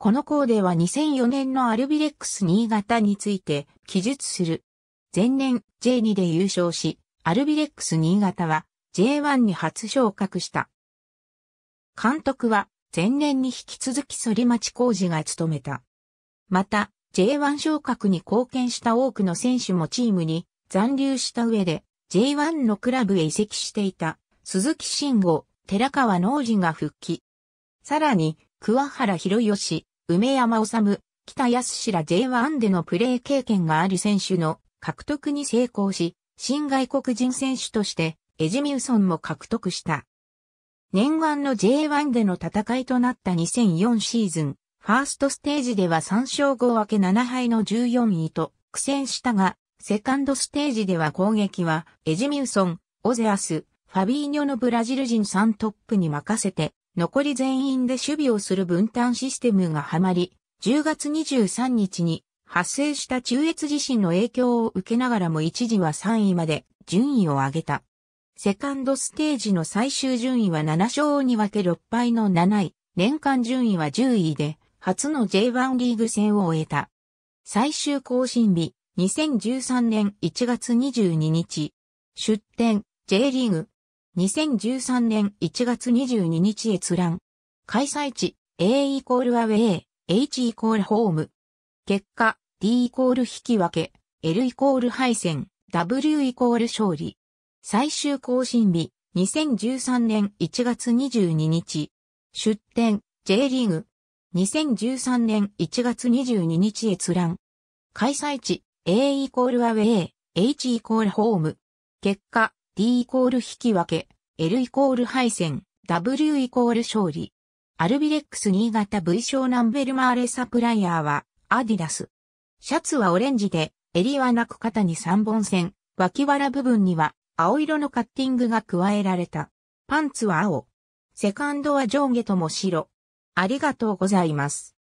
このコーデは2004年のアルビレックス新潟について記述する。前年 J2 で優勝し、アルビレックス新潟は J1 に初昇格した。監督は前年に引き続き反町浩二が務めた。また、J1 昇格に貢献した多くの選手もチームに残留した上で J1 のクラブへ移籍していた鈴木慎吾、寺川農事が復帰。さらに、桑原博義、梅山治、北康ら J1 でのプレー経験がある選手の獲得に成功し、新外国人選手として、エジミウソンも獲得した。念願の J1 での戦いとなった2004シーズン、ファーストステージでは3勝5分け7敗の14位と苦戦したが、セカンドステージでは攻撃は、エジミウソン、オゼアス、ファビーニョのブラジル人3トップに任せて、残り全員で守備をする分担システムがはまり、10月23日に発生した中越地震の影響を受けながらも一時は3位まで順位を上げた。セカンドステージの最終順位は7勝に分け6敗の7位、年間順位は10位で、初の J1 リーグ戦を終えた。最終更新日、2013年1月22日。出展、J リーグ、2013年1月22日閲覧。開催地、A イコールアウェイ、H イコールホーム。結果、D イコール引き分け、L イコール敗戦、W イコール勝利。最終更新日、2013年1月22日。出展、J リーグ。2013年1月22日閲覧。開催地、A イコールアウェイ、H イコールホーム。結果、D イコール引き分け、L イコール敗戦、W イコール勝利。アルビレックス新潟 V 湘南ベルマーレサプライヤーは、アディダス。シャツはオレンジで、襟はなく肩に3本線、脇腹部分には、青色のカッティングが加えられた。パンツは青。セカンドは上下とも白。ありがとうございます。